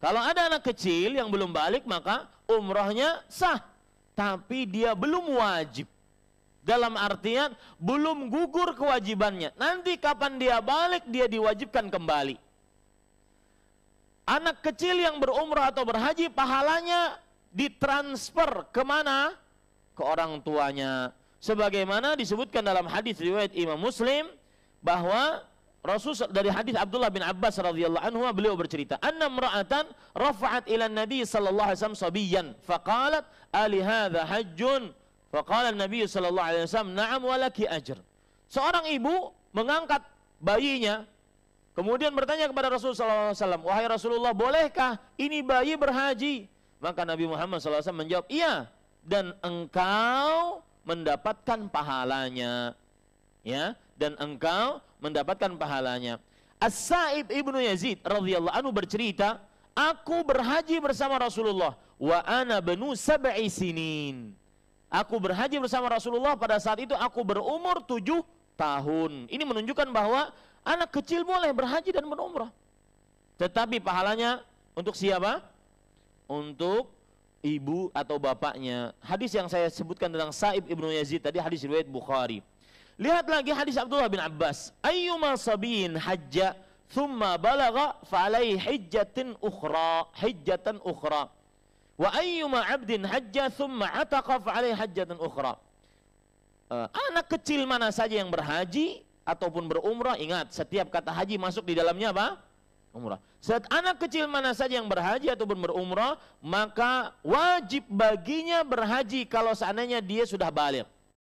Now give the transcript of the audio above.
Kalau ada anak kecil yang belum balik maka umrohnya sah. Tapi dia belum wajib. Dalam artian belum gugur kewajibannya. Nanti kapan dia balik dia diwajibkan kembali. Anak kecil yang berumrah atau berhaji pahalanya ditransfer kemana? Ke orang tuanya. Sebagaimana disebutkan dalam hadis riwayat Imam Muslim bahwa Rasul dari hadis Abdullah bin Abbas radhiyallahu anhu beliau bercerita, "Anna imra'atan rafa'at ila Nabi sallallahu alaihi wasallam sabiyan, faqalat ali hadza hajjun?" Faqala Nabi sallallahu alaihi wasallam, "Na'am walaki ajr." Seorang ibu mengangkat bayinya kemudian bertanya kepada Rasul sallallahu alaihi wasallam, "Wahai Rasulullah, bolehkah ini bayi berhaji?" Maka Nabi Muhammad sallallahu alaihi wasallam menjawab, "Iya, dan engkau mendapatkan pahalanya." Ya, dan engkau mendapatkan pahalanya. As-Sa'ib ibnu Yazid radhiyallahu anhu bercerita, aku berhaji bersama Rasulullah wa ana benu sab'i sinin. Aku berhaji bersama Rasulullah pada saat itu aku berumur tujuh tahun. Ini menunjukkan bahwa anak kecil boleh berhaji dan berumrah. Tetapi pahalanya untuk siapa? Untuk ibu atau bapaknya. Hadis yang saya sebutkan tentang Sa'ib ibnu Yazid tadi hadis riwayat Bukhari. Lihat lagi hadis Abdullah bin Abbas. Ayyuma sabiyin hajja thumma balagha faalai hijjatin ukhra, hijjatan ukhra. Wa ayyuma abdin hajja thumma ataqa faalai hajjatan ukhra. Eh, anak kecil mana saja yang berhaji ataupun berumrah, ingat setiap kata haji masuk di dalamnya apa? umrah. Saat anak kecil mana saja yang berhaji ataupun berumrah, maka wajib baginya berhaji kalau seandainya dia sudah balik.